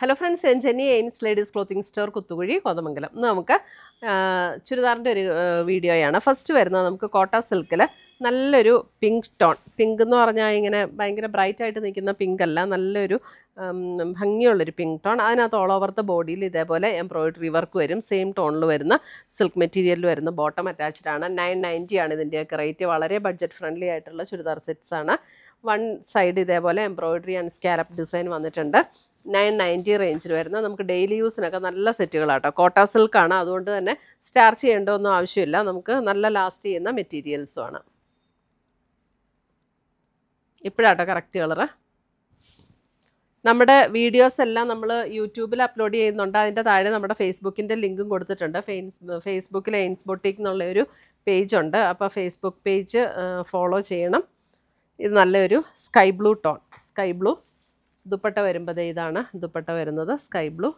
hello friends ഞാൻ എയിൻസ് ladies clothing store Kuthukuzhi Kothamangalam ഇന്ന് നമുക്ക് ചുരിദാറിൻ്റെ ഒരു വീഡിയോയാണ് ഫസ്റ്റ് വരുന്നത് നമുക്ക് കോട്ട സിൽക്കിൽ നല്ലൊരു പിങ്ക് ടോൺ പിങ്ക് എന്ന് പറഞ്ഞാൽ ഇങ്ങനെ ഭയങ്കര ബ്രൈറ്റായിട്ട് നിൽക്കുന്ന പിങ്ക് അല്ല നല്ലൊരു ഭംഗിയുള്ളൊരു പിങ്ക് ടോൺ അതിനകത്ത് ഓൾ ഓവർ ദ ബോഡിയിൽ ഇതേപോലെ എംബ്രോയിഡറി വർക്ക് വരും സെയിം ടോണിൽ വരുന്ന സിൽക്ക് മെറ്റീരിയലിൽ വരുന്ന ബോട്ടം അറ്റാച്ച്ഡാണ് നയൻ നയൻറ്റി ആണ് ഇതിൻ്റെയൊക്കെ റേറ്റ് വളരെ ബഡ്ജറ്റ് ഫ്രണ്ട്ലി ആയിട്ടുള്ള ചുരിദാർ സെറ്റ്സാണ് വൺ സൈഡ് ഇതേപോലെ എംബ്രോയിഡറി ആൻഡ് സ്കാരപ്പ് ഡിസൈൻ വന്നിട്ടുണ്ട് നയൻ നയൻറ്റി റേഞ്ചിൽ വരുന്ന നമുക്ക് ഡെയിലി യൂസിനൊക്കെ നല്ല സെറ്റുകളാട്ടോ കോട്ട സിൽക്കാണ് അതുകൊണ്ട് തന്നെ സ്റ്റാർച്ച് ചെയ്യേണ്ടതൊന്നും ആവശ്യമില്ല നമുക്ക് നല്ല ലാസ്റ്റ് ചെയ്യുന്ന ആണ് ഇപ്പോഴാട്ടോ കറക്റ്റ് കളറ് നമ്മുടെ വീഡിയോസ് എല്ലാം നമ്മൾ യൂട്യൂബിൽ അപ്ലോഡ് ചെയ്യുന്നുണ്ട് അതിൻ്റെ താഴെ നമ്മുടെ ഫേസ്ബുക്കിൻ്റെ ലിങ്കും കൊടുത്തിട്ടുണ്ട് ഫേസ്ബുക്കിൽ എയിൻസ് ബൊട്ടിക് എന്നുള്ള ഒരു പേജ് ഉണ്ട് അപ്പോൾ ഫേസ്ബുക്ക് പേജ് ഫോളോ ചെയ്യണം ഇത് നല്ലൊരു sky blue tone sky blue dupatta വരുമ്പോഴേ ഇതാണ് ദുപ്പട്ട വരുന്നത് സ്കൈ ബ്ലൂ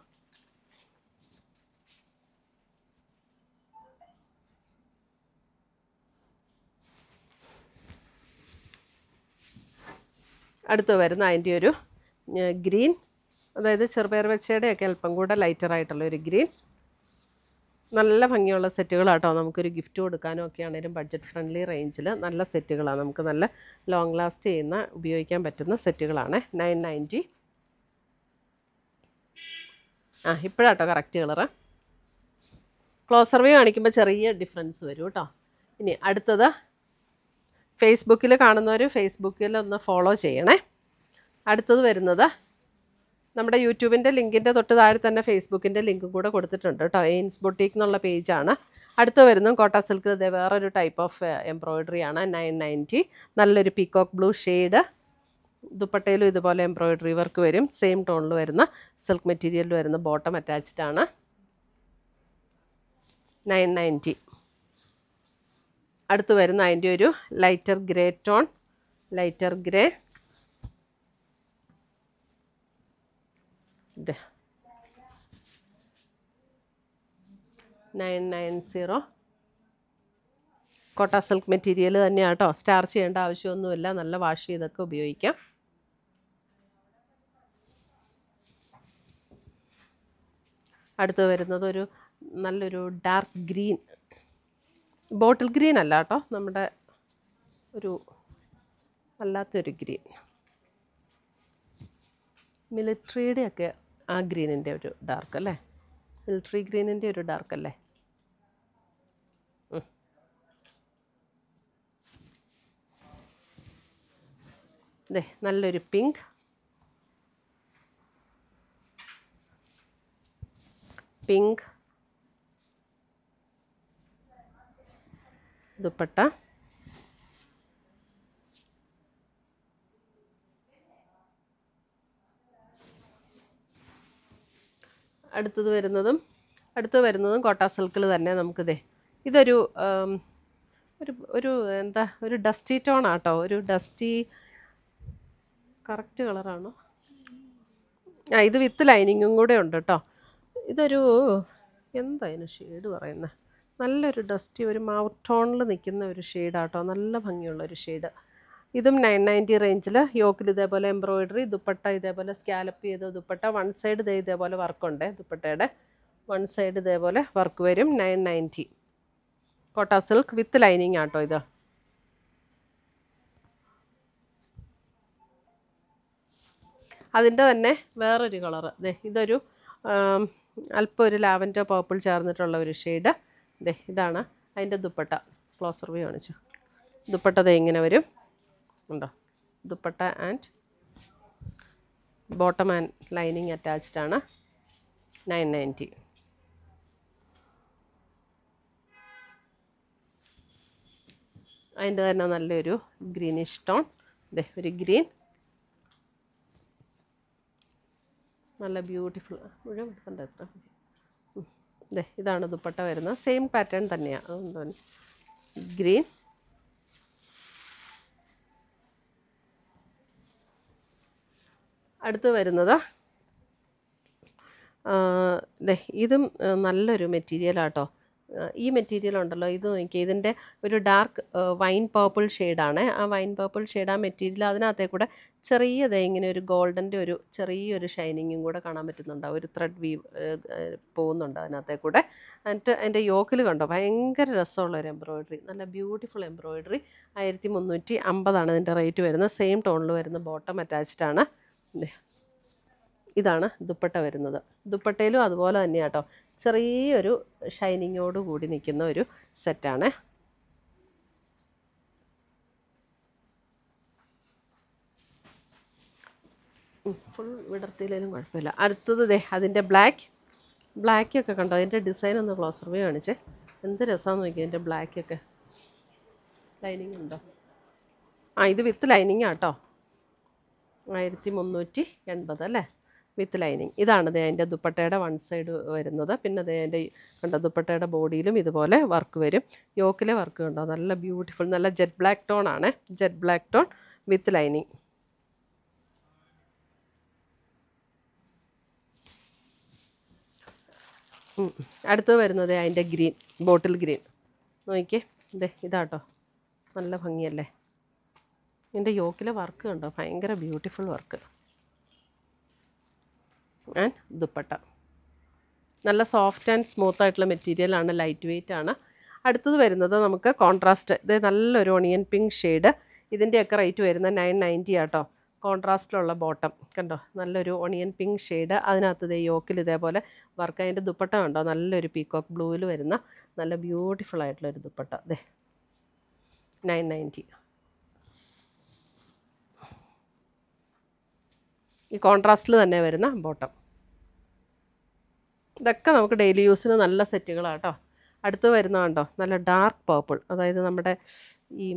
അടുത്ത് വരുന്ന അതിൻ്റെ ഒരു ഗ്രീൻ അതായത് ചെറുപയർ വെച്ചയുടെയൊക്കെ അല്പം കൂടെ ലൈറ്ററായിട്ടുള്ള ഒരു ഗ്രീൻ നല്ല ഭംഗിയുള്ള സെറ്റുകളാട്ടോ നമുക്കൊരു ഗിഫ്റ്റ് കൊടുക്കാനോ ഒക്കെ ആണെങ്കിലും ബഡ്ജറ്റ് ഫ്രണ്ട്ലി റേഞ്ചിൽ നല്ല സെറ്റുകളാണ് നമുക്ക് നല്ല ലോങ് ലാസ്റ്റ് ചെയ്യുന്ന ഉപയോഗിക്കാൻ പറ്റുന്ന സെറ്റുകളാണ് നയൻ നയൻറ്റി ആ ഇപ്പോഴാട്ടോ കറക്റ്റ് കളറ് ക്ലോസർ വേ കാണിക്കുമ്പോൾ ചെറിയ ഡിഫറൻസ് വരും കേട്ടോ ഇനി അടുത്തത് ഫേസ്ബുക്കിൽ കാണുന്നവർ ഫേസ്ബുക്കിൽ ഒന്ന് ഫോളോ ചെയ്യണേ അടുത്തത് വരുന്നത് നമ്മുടെ യൂട്യൂബിൻ്റെ ലിങ്കിൻ്റെ തൊട്ട് താഴെ തന്നെ ഫേസ്ബുക്കിൻ്റെ ലിങ്കും കൂടെ കൊടുത്തിട്ടുണ്ട് കേട്ടോ എയിൻസ് ബൊട്ടീക്ക് എന്നുള്ള പേജാണ് അടുത്ത് വരുന്ന കോട്ട സിൽക്ക് ഇത് വേറൊരു ടൈപ്പ് ഓഫ് എംബ്രോയിഡറി ആണ് നയൻ നയൻറ്റി നല്ലൊരു പീക്കോക്ക് ബ്ലൂ ഷെയ്ഡ് ദുപ്പട്ടയിലും ഇതുപോലെ എംബ്രോയിഡറി വർക്ക് വരും സെയിം ടോണിൽ വരുന്ന സിൽക്ക് മെറ്റീരിയലിൽ വരുന്ന ബോട്ടം അറ്റാച്ച്ഡ് ആണ് നയൻ നയൻറ്റി അടുത്ത് വരുന്ന അതിൻ്റെ ഒരു lighter grey tone lighter grey nine nine zero Kota silk material തന്നെയാണ് കേട്ടോ സ്റ്റാർച്ച് ചെയ്യേണ്ട ആവശ്യമൊന്നുമില്ല നല്ല വാഷ് ചെയ്തൊക്കെ ഉപയോഗിക്കാം അടുത്ത് വരുന്നത് ഒരു നല്ലൊരു ഡാർക്ക് ഗ്രീൻ ബോട്ടിൽ ഗ്രീൻ അല്ല കേട്ടോ നമ്മുടെ ഒരു അല്ലാത്തൊരു ഗ്രീൻ മിലിറ്ററിയുടെ ഒക്കെ ആ ഗ്രീനിൻ്റെ ഒരു ഡാർക്ക് അല്ലേ മിലിറ്ററി ഗ്രീനിൻ്റെ ഒരു ഡാർക്ക് അല്ലേ അതെ നല്ലൊരു പിങ്ക് പിങ്ക് ദുപ്പട്ട അടുത്തത് വരുന്നതും അടുത്ത് വരുന്നതും കോട്ടാ സിൽക്കിൽ തന്നെ നമുക്കിതേ ഇതൊരു ഒരു ഒരു എന്താ ഒരു ഡസ്റ്റി ടോൺ ആട്ടോ ഒരു ഡസ്റ്റി കറക്റ്റ് കളറാണോ ആ ഇത് വിത്ത് ലൈനിങ്ങും കൂടെ ഉണ്ട് കേട്ടോ ഇതൊരു എന്താ അതിന് ഷെയ്ഡ് പറയുന്നത് നല്ലൊരു ഡസ്റ്റി ഒരു മൗട്ടോണിൽ ടോണിൽ നിൽക്കുന്ന ഒരു ഷെയ്ഡാട്ടോ നല്ല ഭംഗിയുള്ള ഒരു ഷെയ്ഡ് ഇതും നയൻ നയൻറ്റി റേഞ്ചിൽ യോക്കിൽ ഇതേപോലെ എംബ്രോയിഡറി ദുപ്പട്ട ഇതേപോലെ സ്കാലപ്പ് ചെയ്ത ദുപ്പട്ട വൺ സൈഡ് ഇതേ ഇതേപോലെ വർക്കുണ്ട് ദുപ്പട്ടയുടെ വൺ സൈഡ് ഇതേപോലെ വർക്ക് വരും nine ninety Kota silk with lining ആട്ടോ ഇത് അതിൻ്റെ തന്നെ വേറൊരു കളറ് ദേ ഇതൊരു അല്പം ഒരു ലാവൻഡർ പർപ്പിൾ ചേർന്നിട്ടുള്ള ഒരു ഷെയ്ഡ് ദേ ഇതാണ് അതിൻ്റെ ദുപ്പട്ട ക്ലോസർ വ്യൂ കാണിച്ചു ദുപ്പട്ട ദേ ഇങ്ങനെ വരും ഉണ്ടോ dupatta and bottom and lining attached ആണ് നയൻ നയൻറ്റി അതിൻ്റെ തന്നെ നല്ലൊരു ഗ്രീനിഷ് ടോൺ ഇതേ ഒരു ഗ്രീൻ നല്ല ബ്യൂട്ടിഫുൾ മുഴുവൻ കണ്ട എത്ര ഇതാണ് ദുപ്പട്ട വരുന്നത് സെയിം പാറ്റേൺ തന്നെയാണ് ഗ്രീൻ അടുത്ത് വരുന്നത് ഇതും നല്ലൊരു മെറ്റീരിയലാട്ടോ ഈ മെറ്റീരിയൽ ഉണ്ടല്ലോ ഇത് നോക്കിയാൽ ഇതിൻ്റെ ഒരു ഡാർക്ക് വൈൻ പേർപ്പിൾ ഷെയ്ഡാണ് ആ വൈൻ പേർപ്പിൾ ഷെയ്ഡ് ആ മെറ്റീരിയൽ അതിനകത്തെ കൂടെ ചെറിയതേ ഇങ്ങനെ ഒരു ഗോൾഡൻ്റെ ഒരു ചെറിയൊരു ഷൈനിങ്ങും കൂടെ കാണാൻ പറ്റുന്നുണ്ട് ഒരു ത്രെഡ് വീവ് പോകുന്നുണ്ട് അതിനകത്തെ കൂടെ എന്നിട്ട് അതിൻ്റെ യോക്കിൽ കണ്ടോ ഭയങ്കര രസമുള്ള ഒരു എംബ്രോയിഡറി നല്ല ബ്യൂട്ടിഫുൾ എംബ്രോയിഡറി ആയിരത്തി മുന്നൂറ്റി അമ്പതാണ് ഇതിൻ്റെ റേറ്റ് വരുന്നത് സെയിം ടോണിൽ വരുന്ന ബോട്ടം അറ്റാച്ച്ഡാണ് ആണ് ഇതാണ് ദുപ്പട്ട വരുന്നത് ദുപ്പട്ടയിലും അതുപോലെ തന്നെയാണ് കേട്ടോ ചെറിയൊരു ഷൈനിങ്ങോട് കൂടി നിൽക്കുന്ന ഒരു സെറ്റാണ് ഫുൾ വിടർത്തിയിലും കുഴപ്പമില്ല അടുത്തത് ദേ അതിൻ്റെ ബ്ലാക്ക് ബ്ലാക്കൊക്കെ കണ്ടോ അതിൻ്റെ ഡിസൈൻ ഒന്ന് ക്ലോസർ വ്യൂ കാണിച്ച് എന്ത് രസമാണെന്ന് നോക്കി അതിൻ്റെ ബ്ലാക്കൊക്കെ ലൈനിങ് ഉണ്ടോ ആ ഇത് വിത്ത് ലൈനിങ് ആട്ടോ ആയിരത്തി മുന്നൂറ്റി എൺപത് അല്ലേ വിത്ത് ലൈനിങ് ഇതാണ് അതിൻ്റെ ദുപ്പട്ടയുടെ വൺ സൈഡ് വരുന്നത് പിന്നെ അത് അതിൻ്റെ കണ്ട ദുപ്പട്ടയുടെ ബോഡിയിലും ഇതുപോലെ വർക്ക് വരും യോക്കിലെ വർക്ക് കണ്ടോ നല്ല ബ്യൂട്ടിഫുൾ നല്ല ജെറ്റ് ബ്ലാക്ക് ടോൺ ആണ് jet black tone with lining അടുത്ത് വരുന്നത് അതിൻ്റെ ഗ്രീൻ ബോട്ടിൽ ഗ്രീൻ നോക്കിയേ ഇതേ ഇതാട്ടോ നല്ല ഭംഗിയല്ലേ ഇതിൻ്റെ യോക്കിലെ വർക്ക് കണ്ടോ ഭയങ്കര ബ്യൂട്ടിഫുൾ വർക്ക് ആൻഡ് ദുപ്പട്ട നല്ല സോഫ്റ്റ് ആൻഡ് സ്മൂത്ത് ആയിട്ടുള്ള മെറ്റീരിയലാണ് ലൈറ്റ് വെയിറ്റ് ആണ് അടുത്തത് വരുന്നത് നമുക്ക് കോൺട്രാസ്റ്റ് ഇത് നല്ലൊരു ഒണിയൻ പിങ്ക് ഷെയ്ഡ് ഇതിൻ്റെയൊക്കെ റേറ്റ് വരുന്നത് നയൻ നയൻറ്റി ആട്ടോ കോൺട്രാസ്റ്റിലുള്ള ബോട്ടം കണ്ടോ നല്ലൊരു ഒണിയൻ പിങ്ക് ഷെയ്ഡ് അതിനകത്ത് ഇതേ യോക്കിൽ ഇതേപോലെ വർക്ക് അതിൻ്റെ ദുപ്പട്ട കണ്ടോ നല്ലൊരു പീക്കോക്ക് ബ്ലൂവിൽ വരുന്ന നല്ല ബ്യൂട്ടിഫുൾ ആയിട്ടുള്ളൊരു ദുപ്പട്ട അതെ നയൻ നയൻറ്റി ഈ കോൺട്രാസ്റ്റിൽ തന്നെ വരുന്ന ബോട്ടം ഇതൊക്കെ നമുക്ക് ഡെയിലി യൂസിന് നല്ല സെറ്റുകളാണ് കേട്ടോ അടുത്ത് വരുന്ന കണ്ടോ നല്ല ഡാർക്ക് പർപ്പിൾ അതായത് നമ്മുടെ ഈ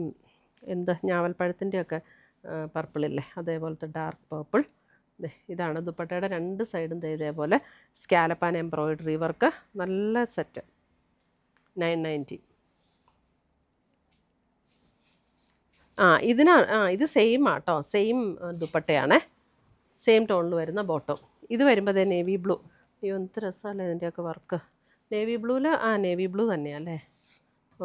എന്ത് ഞാവൽപ്പഴത്തിൻ്റെയൊക്കെ പർപ്പിളില്ലേ അതേപോലത്തെ ഡാർക്ക് പർപ്പിൾ ഇതാണ് ദുപ്പട്ടയുടെ രണ്ട് സൈഡും ഇതേപോലെ സ്കാലപ്പാൻ എംബ്രോയിഡറി വർക്ക് നല്ല സെറ്റ് നയൻ നയൻറ്റി ആ ഇതിനാണ് ആ ഇത് സെയിം ആട്ടോ സെയിം ദുപ്പട്ടയാണേ സെയിം ടോണിൽ വരുന്ന ബോട്ടം ഇത് വരുമ്പോൾ അതേ നേവി ബ്ലൂ അയ്യോ എന്ത് രസമല്ലേ ഇതിൻ്റെയൊക്കെ വർക്ക് നേവി ബ്ലൂവിൽ ആ നേവി ബ്ലൂ തന്നെയല്ലേ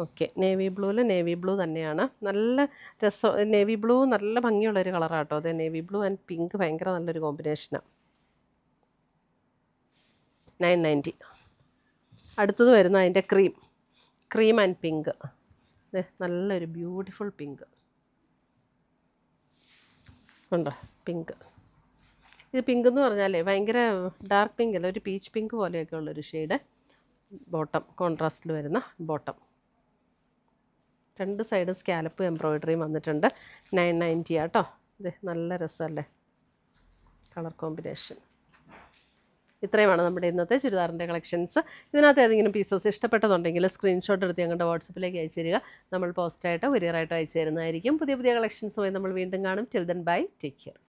ഓക്കെ നേവി ബ്ലൂവിൽ നേവി ബ്ലൂ തന്നെയാണ് നല്ല രസം നേവി ബ്ലൂ നല്ല ഭംഗിയുള്ളൊരു കളറാണ് കേട്ടോ അത് നേവി ബ്ലൂ ആൻഡ് പിങ്ക് ഭയങ്കര നല്ലൊരു കോമ്പിനേഷനാണ് നയൻ നയൻറ്റി അടുത്തത് വരുന്ന അതിൻ്റെ ക്രീം ക്രീം ആൻഡ് പിങ്ക് നല്ലൊരു ബ്യൂട്ടിഫുൾ പിങ്ക് ഉണ്ടോ പിങ്ക് ഇത് പിങ്ക് എന്ന് പറഞ്ഞാലേ ഭയങ്കര ഡാർക്ക് പിങ്ക് അല്ല ഒരു പീച്ച് പിങ്ക് പോലെയൊക്കെ ഉള്ളൊരു ഷെയ്ഡ് ബോട്ടം കോൺട്രാസ്റ്റിൽ വരുന്ന ബോട്ടം രണ്ട് സൈഡും സ്കാലപ്പ് എംബ്രോയിഡറിയും വന്നിട്ടുണ്ട് നയൻ നയൻറ്റി ആട്ടോ ഇത് നല്ല രസമല്ലേ കളർ കോമ്പിനേഷൻ ഇത്രയുമാണ് നമ്മുടെ ഇന്നത്തെ ചുരിദാറിൻ്റെ കളക്ഷൻസ് ഇതിനകത്ത് ഏതെങ്കിലും പീസസ് ഇഷ്ടപ്പെട്ടതുണ്ടെങ്കിൽ സ്ക്രീൻഷോട്ട് എടുത്ത് ഞങ്ങളുടെ വാട്സപ്പിലേക്ക് അയച്ചു തരിക നമ്മൾ പോസ്റ്റായിട്ടോ കുരിയറായിട്ടോ അയച്ചു തരുന്നതായിരിക്കും പുതിയ പുതിയ കളക്ഷൻസുമായി നമ്മൾ വീണ്ടും കാണും ചിൽഡ്രൻ ബൈ ടേക്ക് കെയർ